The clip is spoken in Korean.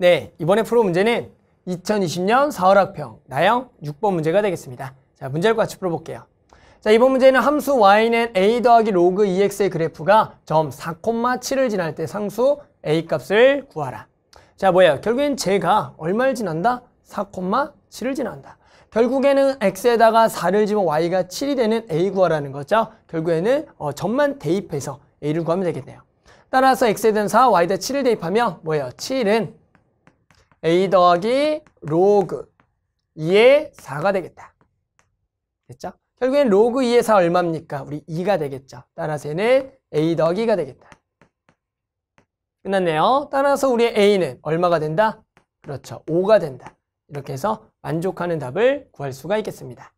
네, 이번에 프로 문제는 2020년 사월 학평 나영 6번 문제가 되겠습니다. 자, 문제를 같이 풀어볼게요. 자, 이번 문제는 함수 y는 a 더하기 로그 e x 의 그래프가 점 4,7을 지날 때 상수 a 값을 구하라. 자, 뭐예요? 결국엔 제가 얼마를 지난다? 4,7을 지난다. 결국에는 x에다가 4를 집어 y가 7이 되는 a 구하라는 거죠. 결국에는 어, 점만 대입해서 a를 구하면 되겠네요. 따라서 x에 대한 4, y에 대한 7을 대입하면 뭐예요? 7은 a 더하기 로그 2의 4가 되겠다. 됐죠? 결국엔 로그 2의 4 얼마입니까? 우리 2가 되겠죠. 따라서 얘는 a 더하기 2가 되겠다. 끝났네요. 따라서 우리의 a는 얼마가 된다? 그렇죠. 5가 된다. 이렇게 해서 만족하는 답을 구할 수가 있겠습니다.